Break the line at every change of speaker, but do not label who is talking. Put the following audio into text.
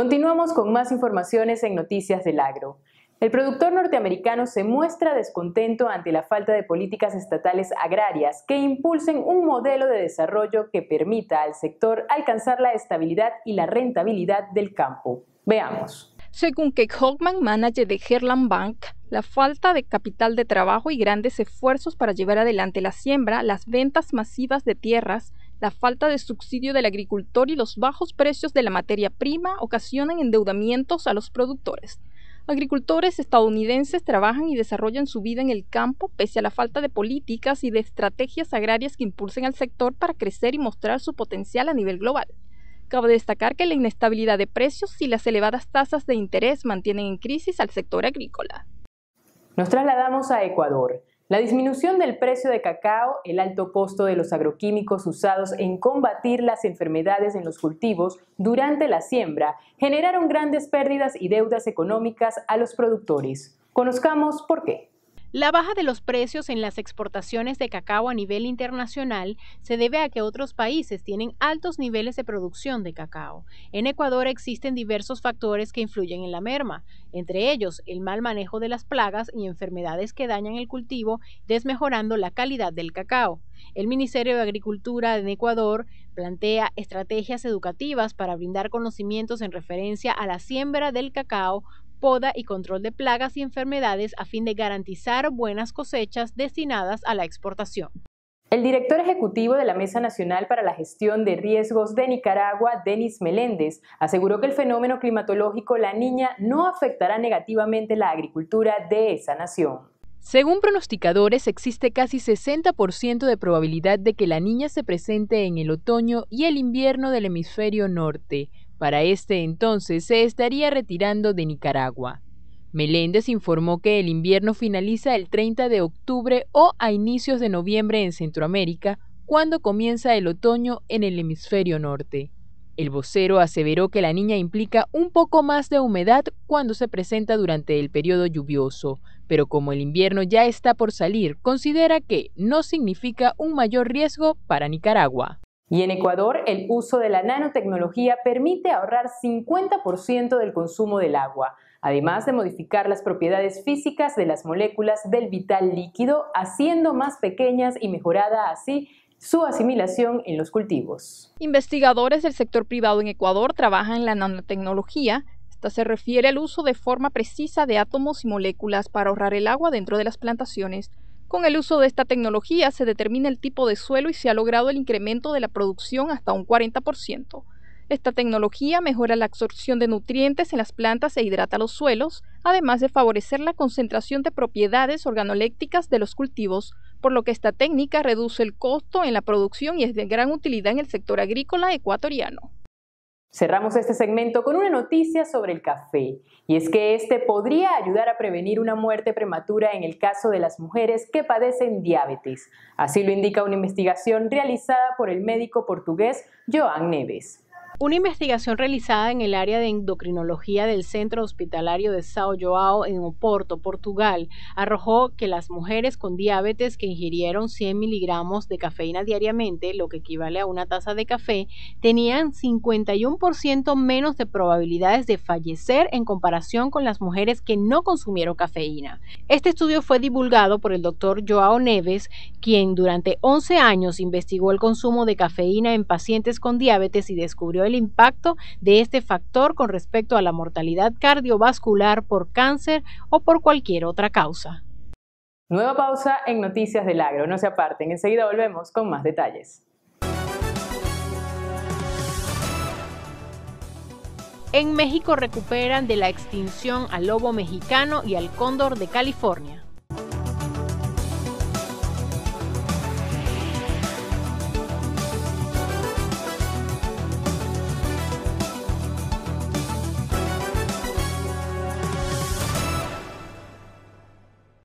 Continuamos con más informaciones en Noticias del Agro. El productor norteamericano se muestra descontento ante la falta de políticas estatales agrarias que impulsen un modelo de desarrollo que permita al sector alcanzar la estabilidad y la rentabilidad del campo. Veamos.
Según Kate Holtman, manager de Herland Bank, la falta de capital de trabajo y grandes esfuerzos para llevar adelante la siembra, las ventas masivas de tierras la falta de subsidio del agricultor y los bajos precios de la materia prima ocasionan endeudamientos a los productores. Agricultores estadounidenses trabajan y desarrollan su vida en el campo pese a la falta de políticas y de estrategias agrarias que impulsen al sector para crecer y mostrar su potencial a nivel global. Cabe destacar que la inestabilidad de precios y las elevadas tasas de interés mantienen en crisis al sector agrícola.
Nos trasladamos a Ecuador la disminución del precio de cacao, el alto costo de los agroquímicos usados en combatir las enfermedades en los cultivos durante la siembra generaron grandes pérdidas y deudas económicas a los productores. Conozcamos por
qué. La baja de los precios en las exportaciones de cacao a nivel internacional se debe a que otros países tienen altos niveles de producción de cacao. En Ecuador existen diversos factores que influyen en la merma, entre ellos el mal manejo de las plagas y enfermedades que dañan el cultivo, desmejorando la calidad del cacao. El Ministerio de Agricultura en Ecuador plantea estrategias educativas para brindar conocimientos en referencia a la siembra del cacao poda y control de plagas y enfermedades a fin de garantizar buenas cosechas destinadas a la exportación.
El director ejecutivo de la Mesa Nacional para la Gestión de Riesgos de Nicaragua, Denis Meléndez, aseguró que el fenómeno climatológico La Niña no afectará negativamente la agricultura de esa nación. Según pronosticadores, existe casi 60% de probabilidad de que la niña se presente en el otoño y el invierno del hemisferio norte. Para este entonces se estaría retirando de Nicaragua. Meléndez informó que el invierno finaliza el 30 de octubre o a inicios de noviembre en Centroamérica, cuando comienza el otoño en el hemisferio norte. El vocero aseveró que la niña implica un poco más de humedad cuando se presenta durante el periodo lluvioso, pero como el invierno ya está por salir, considera que no significa un mayor riesgo para Nicaragua. Y en Ecuador, el uso de la nanotecnología permite ahorrar 50% del consumo del agua, además de modificar las propiedades físicas de las moléculas del vital líquido, haciendo más pequeñas y mejorada así su asimilación en los cultivos.
Investigadores del sector privado en Ecuador trabajan en la nanotecnología. Esta se refiere al uso de forma precisa de átomos y moléculas para ahorrar el agua dentro de las plantaciones con el uso de esta tecnología se determina el tipo de suelo y se ha logrado el incremento de la producción hasta un 40%. Esta tecnología mejora la absorción de nutrientes en las plantas e hidrata los suelos, además de favorecer la concentración de propiedades organolécticas de los cultivos, por lo que esta técnica reduce el costo en la producción y es de gran utilidad en el sector agrícola ecuatoriano.
Cerramos este segmento con una noticia sobre el café, y es que este podría ayudar a prevenir una muerte prematura en el caso de las mujeres que padecen diabetes. Así lo indica una investigación realizada por el médico portugués Joan Neves.
Una investigación realizada en el área de endocrinología del Centro Hospitalario de São João en Oporto, Portugal, arrojó que las mujeres con diabetes que ingirieron 100 miligramos de cafeína diariamente, lo que equivale a una taza de café, tenían 51% menos de probabilidades de fallecer en comparación con las mujeres que no consumieron cafeína. Este estudio fue divulgado por el doctor João Neves, quien durante 11 años investigó el consumo de cafeína en pacientes con diabetes y descubrió el el impacto de este factor con respecto a la mortalidad cardiovascular por cáncer o por cualquier otra causa.
Nueva pausa en Noticias del Agro. No se aparten, enseguida volvemos con más detalles.
En México recuperan de la extinción al lobo mexicano y al cóndor de California.